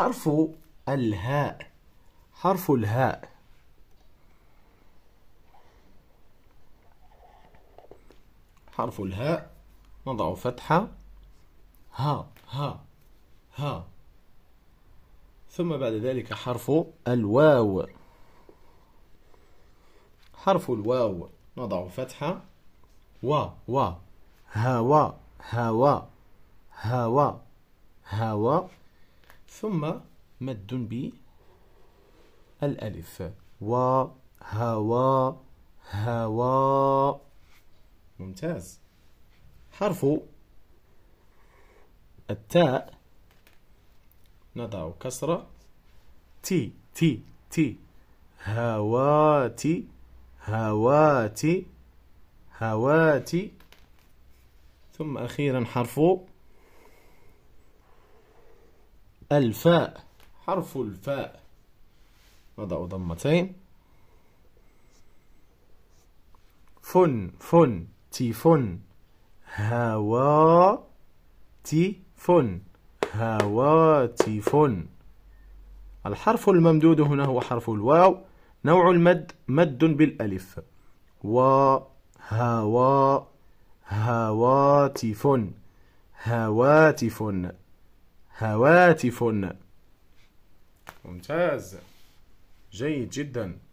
حرف الهاء حرف الهاء حرف الهاء نضع فتحة ها ها ها ثم بعد ذلك حرف الواو حرف الواو نضع فتحة و و هوا هوا هوا هوا ثم مد ب الألف و هوا هوا ممتاز حرف التاء نضع كسرة تي تي تي هواتي هواتي هواتي ثم أخيرا حرف الفاء حرف الفاء نضع ضمتين فن فن تيفون هوا هوا هواتف الحرف الممدود هنا هو حرف الواو نوع المد مد بالألف و هوا هواتف هواتف هواتف ممتاز جيد جدا